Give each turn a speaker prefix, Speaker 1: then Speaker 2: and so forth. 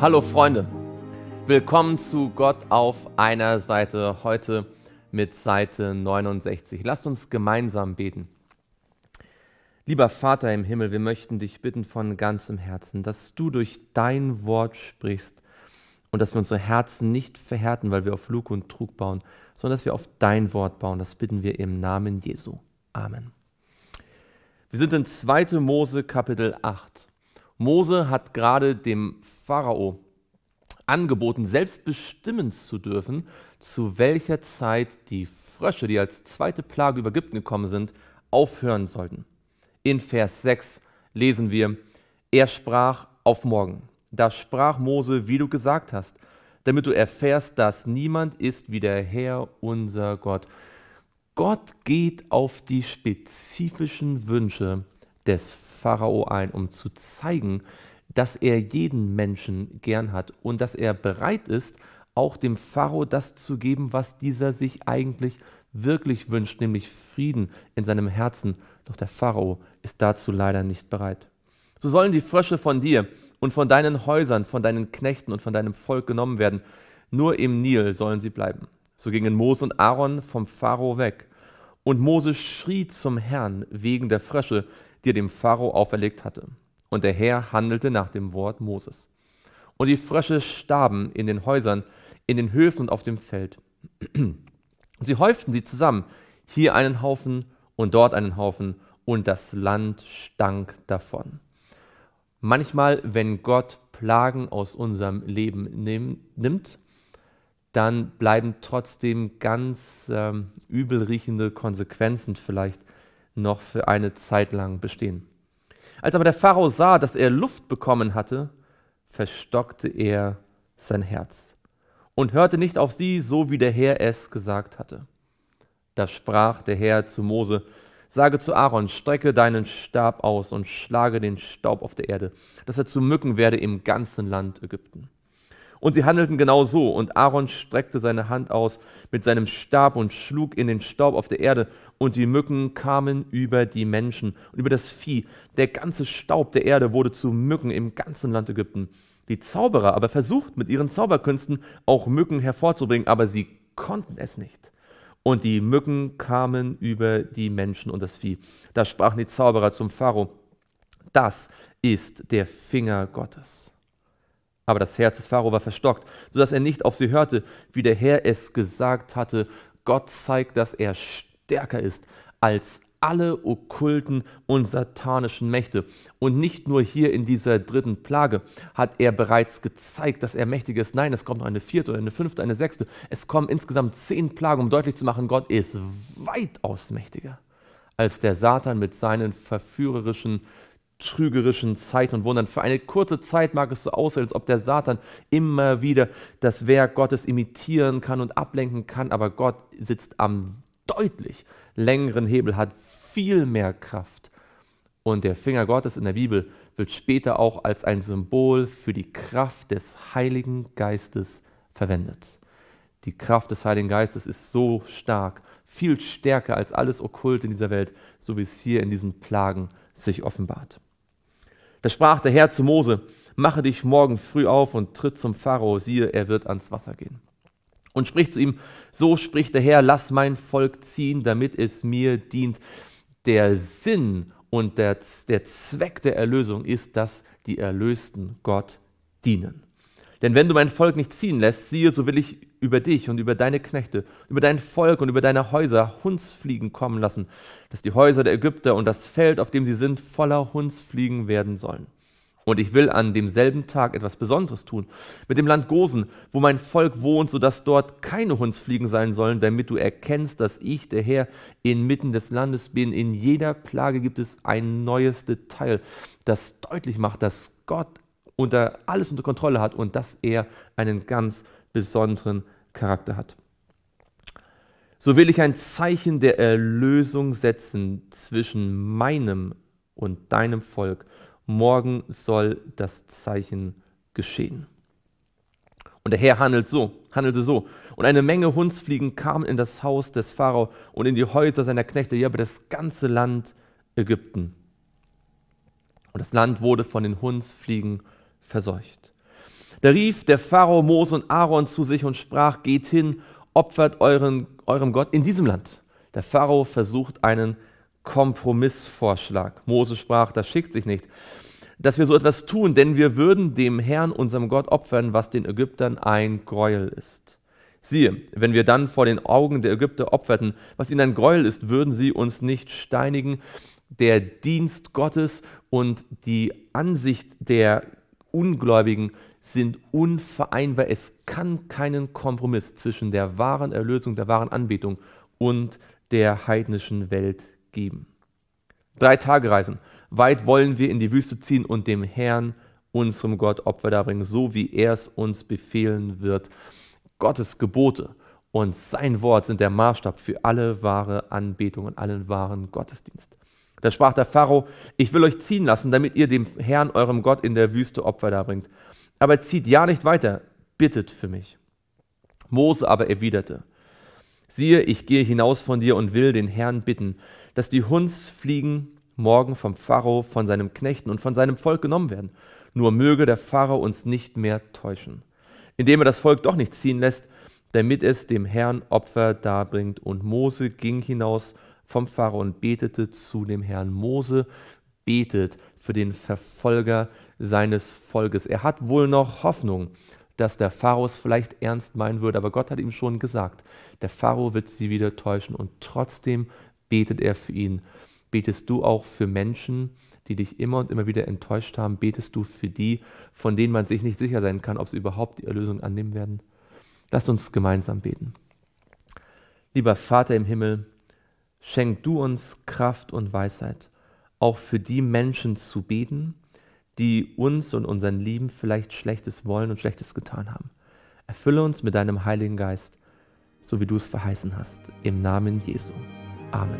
Speaker 1: Hallo Freunde, willkommen zu Gott auf einer Seite heute mit Seite 69. Lasst uns gemeinsam beten. Lieber Vater im Himmel, wir möchten dich bitten von ganzem Herzen, dass du durch dein Wort sprichst und dass wir unsere Herzen nicht verhärten, weil wir auf Lug und Trug bauen, sondern dass wir auf dein Wort bauen. Das bitten wir im Namen Jesu. Amen. Wir sind in 2. Mose Kapitel 8. Mose hat gerade dem Pharao angeboten, selbst bestimmen zu dürfen, zu welcher Zeit die Frösche, die als zweite Plage über Ägypten gekommen sind, aufhören sollten. In Vers 6 lesen wir, er sprach auf morgen. Da sprach Mose, wie du gesagt hast, damit du erfährst, dass niemand ist wie der Herr unser Gott. Gott geht auf die spezifischen Wünsche des Pharao ein, um zu zeigen, dass er jeden Menschen gern hat und dass er bereit ist, auch dem Pharao das zu geben, was dieser sich eigentlich wirklich wünscht, nämlich Frieden in seinem Herzen. Doch der Pharao ist dazu leider nicht bereit. So sollen die Frösche von dir und von deinen Häusern, von deinen Knechten und von deinem Volk genommen werden. Nur im Nil sollen sie bleiben. So gingen Mose und Aaron vom Pharao weg. Und Mose schrie zum Herrn wegen der Frösche, die er dem Pharao auferlegt hatte. Und der Herr handelte nach dem Wort Moses. Und die Frösche starben in den Häusern, in den Höfen und auf dem Feld. Und sie häuften sie zusammen, hier einen Haufen und dort einen Haufen, und das Land stank davon. Manchmal, wenn Gott Plagen aus unserem Leben nehm, nimmt, dann bleiben trotzdem ganz ähm, übelriechende Konsequenzen vielleicht noch für eine Zeit lang bestehen. Als aber der Pharao sah, dass er Luft bekommen hatte, verstockte er sein Herz und hörte nicht auf sie, so wie der Herr es gesagt hatte. Da sprach der Herr zu Mose, Sage zu Aaron, strecke deinen Stab aus und schlage den Staub auf der Erde, dass er zu Mücken werde im ganzen Land Ägypten. Und sie handelten genau so. Und Aaron streckte seine Hand aus mit seinem Stab und schlug in den Staub auf der Erde. Und die Mücken kamen über die Menschen und über das Vieh. Der ganze Staub der Erde wurde zu Mücken im ganzen Land Ägypten. Die Zauberer aber versuchten mit ihren Zauberkünsten auch Mücken hervorzubringen, aber sie konnten es nicht. Und die Mücken kamen über die Menschen und das Vieh. Da sprachen die Zauberer zum Pharao: Das ist der Finger Gottes. Aber das Herz des Pharao war verstockt, sodass er nicht auf sie hörte, wie der Herr es gesagt hatte. Gott zeigt, dass er stärker ist als alle okkulten und satanischen Mächte. Und nicht nur hier in dieser dritten Plage hat er bereits gezeigt, dass er mächtig ist. Nein, es kommt noch eine vierte oder eine fünfte, eine sechste. Es kommen insgesamt zehn Plagen, um deutlich zu machen, Gott ist weitaus mächtiger als der Satan mit seinen verführerischen trügerischen Zeichen und Wundern. Für eine kurze Zeit mag es so aussehen, als ob der Satan immer wieder das Werk Gottes imitieren kann und ablenken kann, aber Gott sitzt am deutlich längeren Hebel, hat viel mehr Kraft. Und der Finger Gottes in der Bibel wird später auch als ein Symbol für die Kraft des Heiligen Geistes verwendet. Die Kraft des Heiligen Geistes ist so stark, viel stärker als alles Okkult in dieser Welt, so wie es hier in diesen Plagen sich offenbart. Da sprach der Herr zu Mose, mache dich morgen früh auf und tritt zum Pharao, siehe, er wird ans Wasser gehen. Und spricht zu ihm, so spricht der Herr, lass mein Volk ziehen, damit es mir dient. Der Sinn und der, der Zweck der Erlösung ist, dass die Erlösten Gott dienen. Denn wenn du mein Volk nicht ziehen lässt, siehe, so will ich über dich und über deine Knechte, über dein Volk und über deine Häuser Hundsfliegen kommen lassen, dass die Häuser der Ägypter und das Feld, auf dem sie sind, voller Hundsfliegen werden sollen. Und ich will an demselben Tag etwas Besonderes tun, mit dem Land Gosen, wo mein Volk wohnt, sodass dort keine Hundsfliegen sein sollen, damit du erkennst, dass ich, der Herr, inmitten des Landes bin. In jeder Plage gibt es ein neues Detail, das deutlich macht, dass Gott unter, alles unter Kontrolle hat und dass er einen ganz besonderen Charakter hat. So will ich ein Zeichen der Erlösung setzen zwischen meinem und deinem Volk. Morgen soll das Zeichen geschehen. Und der Herr handelt so, handelte so. Und eine Menge Hundsfliegen kamen in das Haus des Pharao und in die Häuser seiner Knechte, ja, über das ganze Land Ägypten. Und das Land wurde von den Hundsfliegen verletzt verseucht. Da rief der Pharao Mose und Aaron zu sich und sprach, geht hin, opfert euren, eurem Gott in diesem Land. Der Pharao versucht einen Kompromissvorschlag. Mose sprach, das schickt sich nicht, dass wir so etwas tun, denn wir würden dem Herrn, unserem Gott, opfern, was den Ägyptern ein Gräuel ist. Siehe, wenn wir dann vor den Augen der Ägypter opferten, was ihnen ein Gräuel ist, würden sie uns nicht steinigen. Der Dienst Gottes und die Ansicht der Ungläubigen sind unvereinbar. Es kann keinen Kompromiss zwischen der wahren Erlösung, der wahren Anbetung und der heidnischen Welt geben. Drei Tage reisen. Weit wollen wir in die Wüste ziehen und dem Herrn, unserem Gott, Opfer darbringen, so wie er es uns befehlen wird. Gottes Gebote und sein Wort sind der Maßstab für alle wahre Anbetung und allen wahren Gottesdienst. Da sprach der Pharao, ich will euch ziehen lassen, damit ihr dem Herrn, eurem Gott, in der Wüste Opfer darbringt. Aber zieht ja nicht weiter, bittet für mich. Mose aber erwiderte, siehe, ich gehe hinaus von dir und will den Herrn bitten, dass die Hundsfliegen morgen vom Pharao, von seinem Knechten und von seinem Volk genommen werden. Nur möge der Pharao uns nicht mehr täuschen, indem er das Volk doch nicht ziehen lässt, damit es dem Herrn Opfer darbringt. Und Mose ging hinaus vom Pharao und betete zu dem Herrn. Mose betet für den Verfolger seines Volkes. Er hat wohl noch Hoffnung, dass der Pharao es vielleicht ernst meinen würde, aber Gott hat ihm schon gesagt, der Pharao wird sie wieder täuschen und trotzdem betet er für ihn. Betest du auch für Menschen, die dich immer und immer wieder enttäuscht haben? Betest du für die, von denen man sich nicht sicher sein kann, ob sie überhaupt die Erlösung annehmen werden? Lasst uns gemeinsam beten. Lieber Vater im Himmel, Schenk du uns Kraft und Weisheit, auch für die Menschen zu beten, die uns und unseren Lieben vielleicht Schlechtes wollen und Schlechtes getan haben. Erfülle uns mit deinem Heiligen Geist, so wie du es verheißen hast. Im Namen Jesu. Amen.